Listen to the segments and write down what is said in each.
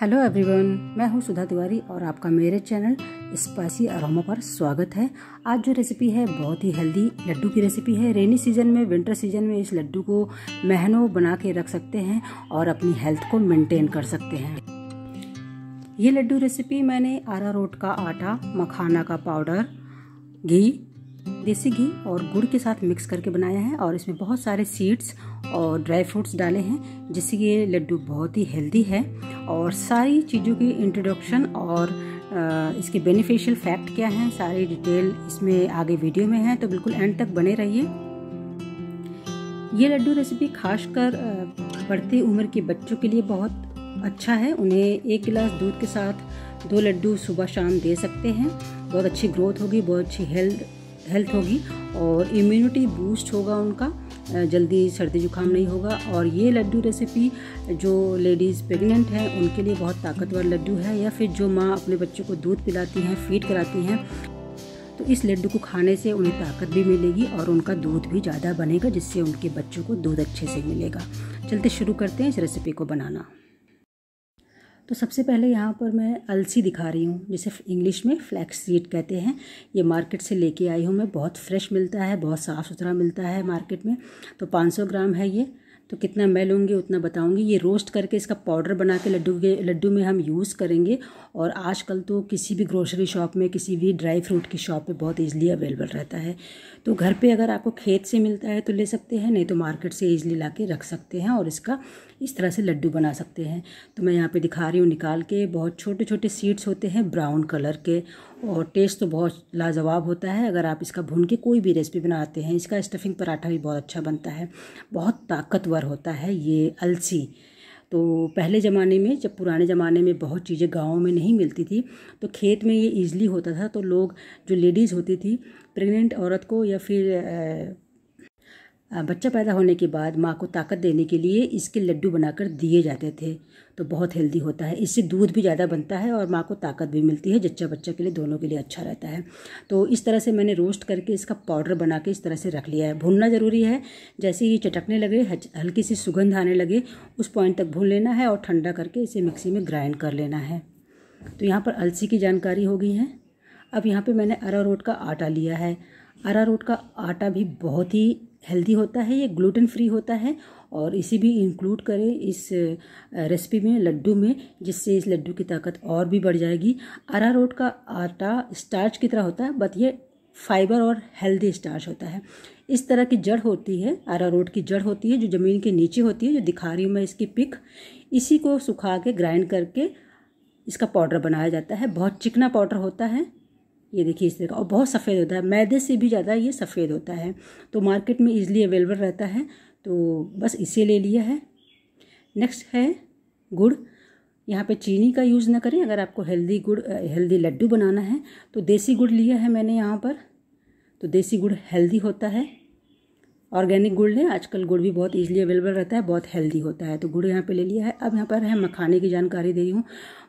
hello everyone मैं हूं सुधा तिवारी और आपका मेरे चैनल स्पाइसी अरोमा पर स्वागत है आज जो रेसिपी है बहुत ही हेल्दी लड्डू की रेसिपी है रेनी सीजन में विंटर सीजन में इस लड्डू को महनों बना के रख सकते हैं और अपनी हेल्थ को मेंटेन कर सकते हैं ये लड्डू रेसिपी मैंने आरा रोट का आटा मखाना का पाउडर घी देसी घी और गुड़ के साथ मिक्स करके बनाया है और इसमें बहुत सारे सीड्स और ड्राई फ्रूट्स डाले हैं जिससे कि ये लड्डू बहुत ही हेल्दी है और सारी चीज़ों की इंट्रोडक्शन और इसके बेनिफिशियल फैक्ट क्या हैं सारी डिटेल इसमें आगे वीडियो में है तो बिल्कुल एंड तक बने रहिए ये लड्डू रेसिपी खासकर बढ़ती उम्र के बच्चों के लिए बहुत अच्छा है उन्हें एक गिलास दूध के साथ दो लड्डू सुबह शाम दे सकते हैं बहुत अच्छी ग्रोथ होगी बहुत अच्छी हेल्थ हेल्थ होगी और इम्यूनिटी बूस्ट होगा उनका जल्दी सर्दी जुकाम नहीं होगा और ये लड्डू रेसिपी जो लेडीज़ प्रेग्नेंट हैं उनके लिए बहुत ताकतवर लड्डू है या फिर जो माँ अपने बच्चों को दूध पिलाती हैं फीड कराती हैं तो इस लड्डू को खाने से उन्हें ताकत भी मिलेगी और उनका दूध भी ज़्यादा बनेगा जिससे उनके बच्चों को दूध अच्छे से मिलेगा चलते शुरू करते हैं इस रेसिपी को बनाना तो सबसे पहले यहाँ पर मैं अलसी दिखा रही हूँ जिसे इंग्लिश में फ्लैक्स सीड कहते हैं ये मार्केट से लेके आई हूँ मैं बहुत फ्रेश मिलता है बहुत साफ़ सुथरा मिलता है मार्केट में तो 500 ग्राम है ये तो कितना मैं लूँगी उतना बताऊँगी ये रोस्ट करके इसका पाउडर बना के लड्डू के लड्डू में हम यूज़ करेंगे और आजकल तो किसी भी ग्रोसरी शॉप में किसी भी ड्राई फ्रूट की शॉप पे बहुत ईजिली अवेलेबल रहता है तो घर पे अगर आपको खेत से मिलता है तो ले सकते हैं नहीं तो मार्केट से ईजिली ला के रख सकते हैं और इसका इस तरह से लड्डू बना सकते हैं तो मैं यहाँ पे दिखा रही हूँ निकाल के बहुत छोटे छोटे सीड्स होते हैं ब्राउन कलर के और टेस्ट तो बहुत लाजवाब होता है अगर आप इसका भून के कोई भी रेसिपी बनाते हैं इसका स्टफिंग पराठा भी बहुत अच्छा बनता है बहुत ताकतवर होता है ये अलसी तो पहले ज़माने में जब पुराने ज़माने में बहुत चीज़ें गाँव में नहीं मिलती थी तो खेत में ये ईज़िली होता था तो लोग जो लेडीज़ होती थी प्रेग्नेंट औरत को या फिर बच्चा पैदा होने के बाद माँ को ताकत देने के लिए इसके लड्डू बनाकर दिए जाते थे तो बहुत हेल्दी होता है इससे दूध भी ज़्यादा बनता है और माँ को ताकत भी मिलती है जच्चा बच्चा के लिए दोनों के लिए अच्छा रहता है तो इस तरह से मैंने रोस्ट करके इसका पाउडर बना के इस तरह से रख लिया है भूनना ज़रूरी है जैसे ही चटकने लगे हल्की सी सुगंध आने लगे उस पॉइंट तक भून लेना है और ठंडा करके इसे मिक्सी में ग्राइंड कर लेना है तो यहाँ पर अलसी की जानकारी हो गई है अब यहाँ पर मैंने अरारोट का आटा लिया है अरारोट का आटा भी बहुत ही हेल्दी होता है ये ग्लूटेन फ्री होता है और इसे भी इंक्लूड करें इस रेसिपी में लड्डू में जिससे इस लड्डू की ताकत और भी बढ़ जाएगी अरारोट का आटा स्टार्च की तरह होता है बट ये फाइबर और हेल्दी स्टार्च होता है इस तरह की जड़ होती है अरारोट की जड़ होती है जो ज़मीन के नीचे होती है जो दिखा रही हूँ मैं इसकी पिक इसी को सुखा के ग्राइंड करके इसका पाउडर बनाया जाता है बहुत चिकना पाउडर होता है ये देखिए इस तरह का और बहुत सफ़ेद होता है मैदे से भी ज़्यादा ये सफ़ेद होता है तो मार्केट में ईज़िली अवेलेबल रहता है तो बस इसे ले लिया है नेक्स्ट है गुड़ यहाँ पे चीनी का यूज़ ना करें अगर आपको हेल्दी गुड़ हेल्दी लड्डू बनाना है तो देसी गुड़ लिया है मैंने यहाँ पर तो देसी गुड़ हेल्दी होता है ऑर्गेनिक गुड़ लें आजकल गुड़ भी बहुत ईजिली अवेलेबल रहता है बहुत हेल्दी होता है तो गुड़ यहाँ पे ले लिया है अब यहाँ पर है मखाने की जानकारी दे रही हूँ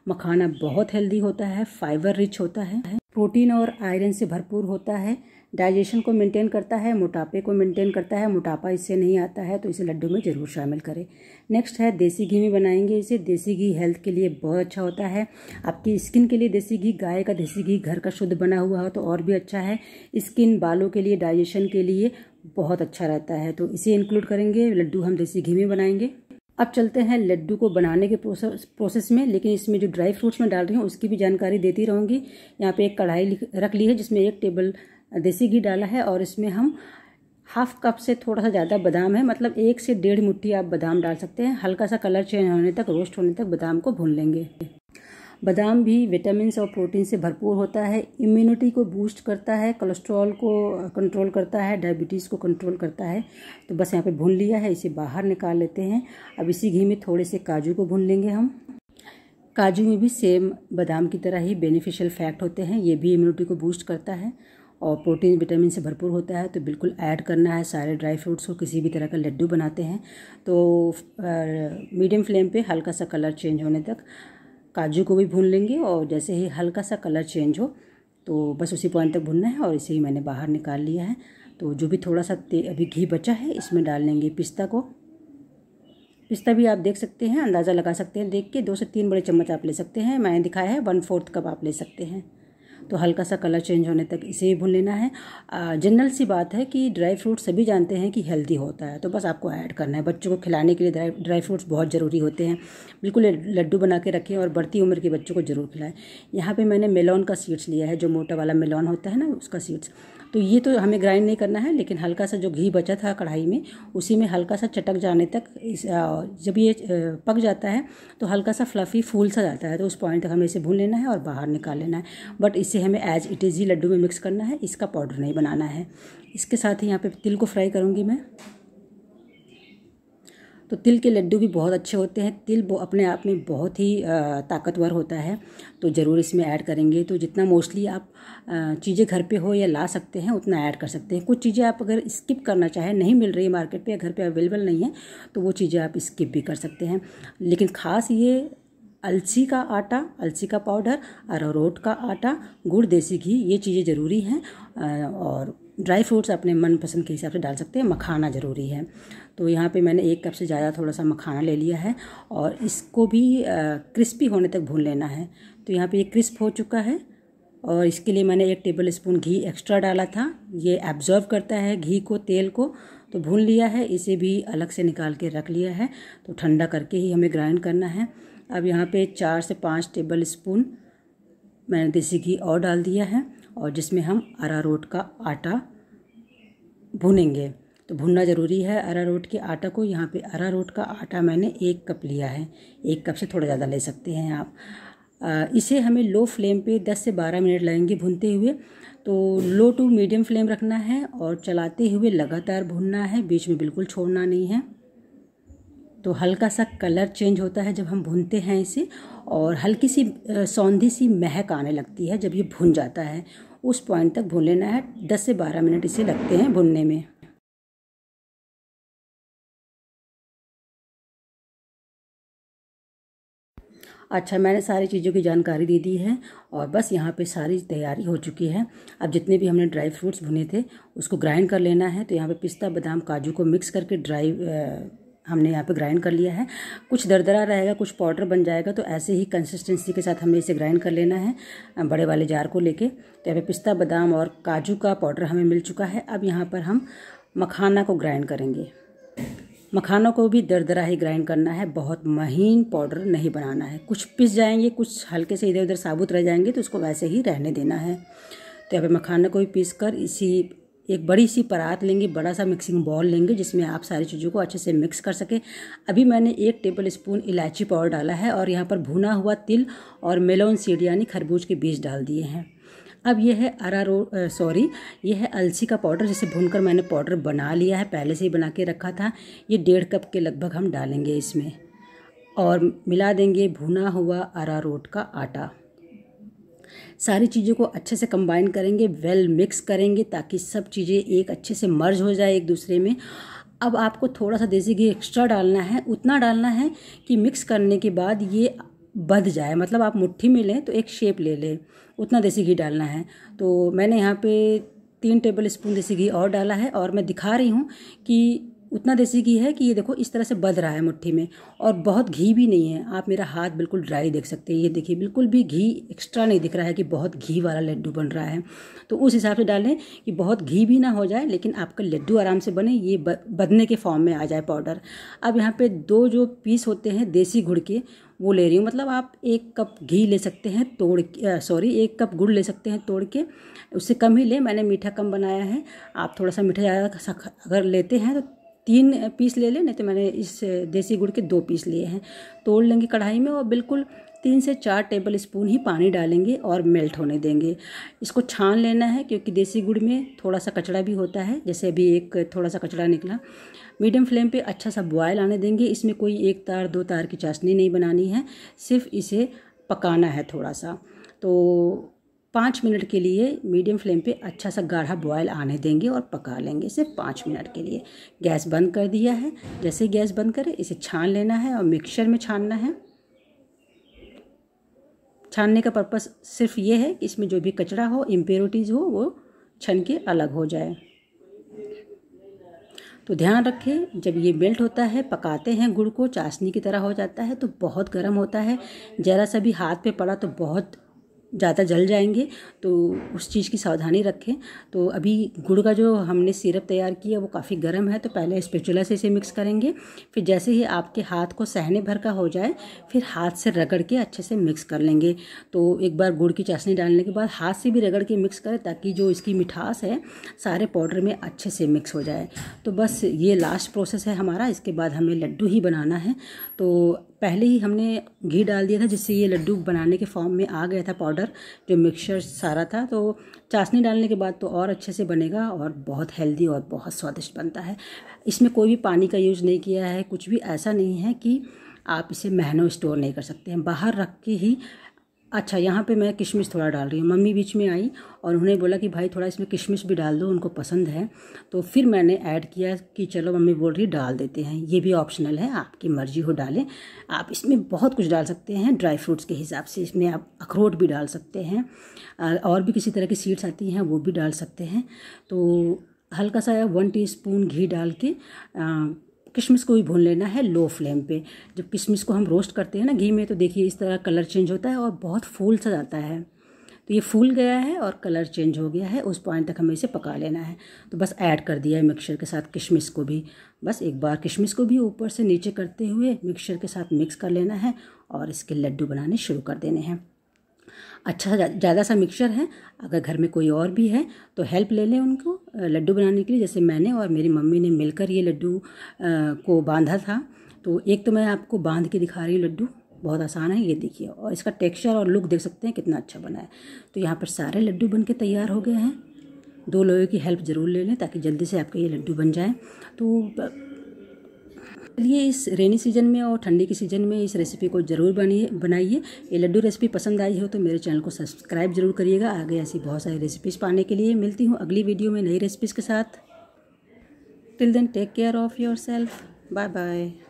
मखाना बहुत हेल्दी होता है फाइबर रिच होता है प्रोटीन और आयरन से भरपूर होता है डाइजेशन को मेंटेन करता है मोटापे को मेंटेन करता है मोटापा इससे नहीं आता है तो इसे लड्डू में ज़रूर शामिल करें नेक्स्ट है देसी घी में बनाएंगे इसे देसी घी हेल्थ के लिए बहुत अच्छा होता है आपकी स्किन के लिए देसी घी गाय का देसी घी घर का शुद्ध बना हुआ हो तो और भी अच्छा है स्किन बालों के लिए डाइजेशन के लिए बहुत अच्छा रहता है तो इसे इंक्लूड करेंगे लड्डू हम देसी घी में बनाएंगे अब चलते हैं लड्डू को बनाने के प्रोसेस प्रोसेस में लेकिन इसमें जो ड्राई फ्रूट्स मैं डाल रही हूँ उसकी भी जानकारी देती रहूँगी यहाँ पे एक कढ़ाई रख ली है जिसमें एक टेबल देसी घी डाला है और इसमें हम हाफ कप से थोड़ा सा ज़्यादा बादाम है मतलब एक से डेढ़ मुट्ठी आप बादाम डाल सकते हैं हल्का सा कलर चेंज होने तक रोस्ट होने तक बादाम को भून लेंगे बादाम भी विटामिन और प्रोटीन से भरपूर होता है इम्यूनिटी को बूस्ट करता है कोलेस्ट्रॉल को कंट्रोल करता है डायबिटीज़ को कंट्रोल करता है तो बस यहाँ पे भून लिया है इसे बाहर निकाल लेते हैं अब इसी घी में थोड़े से काजू को भून लेंगे हम काजू में भी सेम बादाम की तरह ही बेनिफिशियल फैक्ट होते हैं ये भी इम्यूनिटी को बूस्ट करता है और प्रोटीन विटामिन से भरपूर होता है तो बिल्कुल ऐड करना है सारे ड्राई फ्रूट्स को किसी भी तरह का लड्डू बनाते हैं तो मीडियम फ्लेम पे हल्का सा कलर चेंज होने तक काजू को भी भून लेंगे और जैसे ही हल्का सा कलर चेंज हो तो बस उसी पॉइंट तक भुनना है और इसे ही मैंने बाहर निकाल लिया है तो जो भी थोड़ा सा ते अभी घी बचा है इसमें डाल लेंगे पिस्ता को पिस्ता भी आप देख सकते हैं अंदाज़ा लगा सकते हैं देख के दो से तीन बड़े चम्मच आप ले सकते हैं मैंने दिखाया है वन फोर्थ कप आप ले सकते हैं तो हल्का सा कलर चेंज होने तक इसे भी भून लेना है जनरल सी बात है कि ड्राई फ्रूट सभी जानते हैं कि हेल्दी होता है तो बस आपको ऐड करना है बच्चों को खिलाने के लिए ड्राई ड्राई फ्रूट्स बहुत ज़रूरी होते हैं बिल्कुल लड्डू बना के रखें और बढ़ती उम्र के बच्चों को ज़रूर खिलाएं यहाँ पर मैंने मेलॉन का सीड्स लिया है जो मोटा वाला मेलॉन होता है ना उसका सीड्स तो ये तो हमें ग्राइंड नहीं करना है लेकिन हल्का सा जो घी बचा था कढ़ाई में उसी में हल्का सा चटक जाने तक इस जब ये पक जाता है तो हल्का सा फ्लफ़ी फूल सा जाता है तो उस पॉइंट तक हमें इसे भून लेना है और बाहर निकाल लेना है बट इसे हमें एज इट इज़ ही लड्डू में मिक्स करना है इसका पाउडर नहीं बनाना है इसके साथ ही यहाँ पे तिल को फ्राई करूँगी मैं तो तिल के लड्डू भी बहुत अच्छे होते हैं तिल अपने आप में बहुत ही ताकतवर होता है तो ज़रूर इसमें ऐड करेंगे तो जितना मोस्टली आप चीज़ें घर पे हो या ला सकते हैं उतना ऐड कर सकते हैं कुछ चीज़ें आप अगर स्किप करना चाहें नहीं मिल रही मार्केट पे या घर पे अवेलेबल नहीं है तो वो चीज़ें आप स्किप भी कर सकते हैं लेकिन ख़ास ये अलसी का आटा अलसी का पाउडर अरारोट का आटा गुड़ देसी घी ये चीज़ें ज़रूरी हैं और ड्राई फ्रूट्स अपने मनपसंद के हिसाब से डाल सकते हैं मखाना ज़रूरी है तो यहाँ पे मैंने एक कप से ज़्यादा थोड़ा सा मखाना ले लिया है और इसको भी क्रिस्पी होने तक भून लेना है तो यहाँ पे ये क्रिस्प हो चुका है और इसके लिए मैंने एक टेबल स्पून घी एक्स्ट्रा डाला था ये एब्जॉर्व करता है घी को तेल को तो भून लिया है इसे भी अलग से निकाल के रख लिया है तो ठंडा करके ही हमें ग्राइंड करना है अब यहाँ पे चार से पाँच टेबल स्पून मैंने देसी घी और डाल दिया है और जिसमें हम अरारोट का आटा भुनेंगे तो भुनना ज़रूरी है अरारोट के आटा को यहाँ पे अरारोट का आटा मैंने एक कप लिया है एक कप से थोड़ा ज़्यादा ले सकते हैं आप इसे हमें लो फ्लेम पे 10 से 12 मिनट लगेंगे भुनते हुए तो लो टू मीडियम फ्लेम रखना है और चलाते हुए लगातार भुनना है बीच में बिल्कुल छोड़ना नहीं है तो हल्का सा कलर चेंज होता है जब हम भूनते हैं इसे और हल्की सी सौंधी सी महक आने लगती है जब ये भुन जाता है उस पॉइंट तक भून लेना है दस से बारह मिनट इसे लगते हैं भुनने में अच्छा मैंने सारी चीज़ों की जानकारी दे दी है और बस यहाँ पे सारी तैयारी हो चुकी है अब जितने भी हमने ड्राई फ्रूट्स भुने थे उसको ग्राइंड कर लेना है तो यहाँ पे पिस्ता बादाम काजू को मिक्स करके ड्राई हमने यहाँ पे ग्राइंड कर लिया है कुछ दरदरा रहेगा कुछ पाउडर बन जाएगा तो ऐसे ही कंसिस्टेंसी के साथ हमें इसे ग्राइंड कर लेना है बड़े वाले जार को लेके तो यहाँ पे पिस्ता बादाम और काजू का पाउडर हमें मिल चुका है अब यहाँ पर हम मखाना को ग्राइंड करेंगे मखानों को भी दरदरा ही ग्राइंड करना है बहुत महीन पाउडर नहीं बनाना है कुछ पिस जाएंगे कुछ हल्के से इधर उधर साबुत रह जाएंगे तो उसको वैसे ही रहने देना है तो यहाँ पर मखाना को भी पीस कर इसी एक बड़ी सी परात लेंगे बड़ा सा मिक्सिंग बॉल लेंगे जिसमें आप सारी चीज़ों को अच्छे से मिक्स कर सकें अभी मैंने एक टेबल स्पून इलायची पाउडर डाला है और यहाँ पर भुना हुआ तिल और मेलोन सीड यानी खरबूज के बीज डाल दिए हैं अब यह है अरारो सॉरी यह है अलसी का पाउडर जिसे भूनकर मैंने पाउडर बना लिया है पहले से ही बना के रखा था ये डेढ़ कप के लगभग हम डालेंगे इसमें और मिला देंगे भुना हुआ अरारोट का आटा सारी चीज़ों को अच्छे से कंबाइन करेंगे वेल मिक्स करेंगे ताकि सब चीज़ें एक अच्छे से मर्ज हो जाए एक दूसरे में अब आपको थोड़ा सा देसी घी एक्स्ट्रा डालना है उतना डालना है कि मिक्स करने के बाद ये बध जाए मतलब आप मुट्ठी में लें तो एक शेप ले लें उतना देसी घी डालना है तो मैंने यहाँ पे तीन टेबल स्पून देसी घी और डाला है और मैं दिखा रही हूँ कि उतना देसी घी है कि ये देखो इस तरह से बध रहा है मुट्ठी में और बहुत घी भी नहीं है आप मेरा हाथ बिल्कुल ड्राई देख सकते हैं ये देखिए बिल्कुल भी घी एक्स्ट्रा नहीं दिख रहा है कि बहुत घी वाला लड्डू बन रहा है तो उस हिसाब से डालें कि बहुत घी भी ना हो जाए लेकिन आपका लड्डू आराम से बने ये बदने के फॉर्म में आ जाए पाउडर अब यहाँ पर दो जो पीस होते हैं देसी गुड़ के वो ले रही हूँ मतलब आप एक कप घी ले सकते हैं तोड़ सॉरी एक कप गुड़ ले सकते हैं तोड़ के उससे कम ही लें मैंने मीठा कम बनाया है आप थोड़ा सा मीठा ज़्यादा अगर लेते हैं तो तीन पीस ले लें नहीं तो मैंने इस देसी गुड़ के दो पीस लिए हैं तोड़ लेंगे कढ़ाई में और बिल्कुल तीन से चार टेबल स्पून ही पानी डालेंगे और मेल्ट होने देंगे इसको छान लेना है क्योंकि देसी गुड़ में थोड़ा सा कचड़ा भी होता है जैसे अभी एक थोड़ा सा कचड़ा निकला मीडियम फ्लेम पे अच्छा सा बॉयल आने देंगे इसमें कोई एक तार दो तार की चाशनी नहीं बनानी है सिर्फ इसे पकाना है थोड़ा सा तो पाँच मिनट के लिए मीडियम फ्लेम पे अच्छा सा गाढ़ा बॉयल आने देंगे और पका लेंगे सिर्फ पाँच मिनट के लिए गैस बंद कर दिया है जैसे गैस बंद करें इसे छान लेना है और मिक्सचर में छानना है छानने का पर्पस सिर्फ ये है कि इसमें जो भी कचरा हो इम्प्योरिटीज़ हो वो छन के अलग हो जाए तो ध्यान रखें जब ये मेल्ट होता है पकाते हैं गुड़ को चाशनी की तरह हो जाता है तो बहुत गर्म होता है ज़रा सा भी हाथ पे पड़ा तो बहुत ज़्यादा जल जाएंगे तो उस चीज़ की सावधानी रखें तो अभी गुड़ का जो हमने सिरप तैयार किया वो काफ़ी गर्म है तो पहले स्पेचुला से इसे मिक्स करेंगे फिर जैसे ही आपके हाथ को सहने भर का हो जाए फिर हाथ से रगड़ के अच्छे से मिक्स कर लेंगे तो एक बार गुड़ की चाशनी डालने के बाद हाथ से भी रगड़ के मिक्स करें ताकि जो इसकी मिठास है सारे पाउडर में अच्छे से मिक्स हो जाए तो बस ये लास्ट प्रोसेस है हमारा इसके बाद हमें लड्डू ही बनाना है तो पहले ही हमने घी डाल दिया था जिससे ये लड्डू बनाने के फॉर्म में आ गया था पाउडर जो मिक्सचर सारा था तो चाशनी डालने के बाद तो और अच्छे से बनेगा और बहुत हेल्दी और बहुत स्वादिष्ट बनता है इसमें कोई भी पानी का यूज़ नहीं किया है कुछ भी ऐसा नहीं है कि आप इसे महीनों स्टोर नहीं कर सकते हैं बाहर रख के ही अच्छा यहाँ पे मैं किशमिश थोड़ा डाल रही हूँ मम्मी बीच में आई और उन्होंने बोला कि भाई थोड़ा इसमें किशमिश भी डाल दो उनको पसंद है तो फिर मैंने ऐड किया कि चलो मम्मी बोल रही डाल देते हैं ये भी ऑप्शनल है आपकी मर्ज़ी हो डालें आप इसमें बहुत कुछ डाल सकते हैं ड्राई फ्रूट्स के हिसाब से इसमें आप अखरोट भी डाल सकते हैं और भी किसी तरह की सीड्स आती हैं वो भी डाल सकते हैं तो हल्का सा वन टी घी डाल के किशमिश को भी भून लेना है लो फ्लेम पे जब किशमिश को हम रोस्ट करते हैं ना घी में तो देखिए इस तरह कलर चेंज होता है और बहुत फूल सा जाता है तो ये फूल गया है और कलर चेंज हो गया है उस पॉइंट तक हमें इसे पका लेना है तो बस ऐड कर दिया है मिक्सचर के साथ किशमिश को भी बस एक बार किशमिश को भी ऊपर से नीचे करते हुए मिक्सचर के साथ मिक्स कर लेना है और इसके लड्डू बनाने शुरू कर देने हैं अच्छा ज़्यादा सा मिक्सचर है अगर घर में कोई और भी है तो हेल्प ले लें उनको लड्डू बनाने के लिए जैसे मैंने और मेरी मम्मी ने मिलकर ये लड्डू को बांधा था तो एक तो मैं आपको बांध के दिखा रही हूँ लड्डू बहुत आसान है ये देखिए और इसका टेक्सचर और लुक देख सकते हैं कितना अच्छा बना है तो यहाँ पर सारे लड्डू बन के तैयार हो गए हैं दो लोगों की हेल्प ज़रूर ले लें ताकि जल्दी से आपके ये लड्डू बन जाए तो लिए इस रेनी सीजन में और ठंडी के सीजन में इस रेसिपी को ज़रूर बनिए बनाइए ये लड्डू रेसिपी पसंद आई हो तो मेरे चैनल को सब्सक्राइब जरूर करिएगा आगे ऐसी बहुत सारी रेसिपीज़ पाने के लिए मिलती हूँ अगली वीडियो में नई रेसिपीज़ के साथ till then take care of yourself bye bye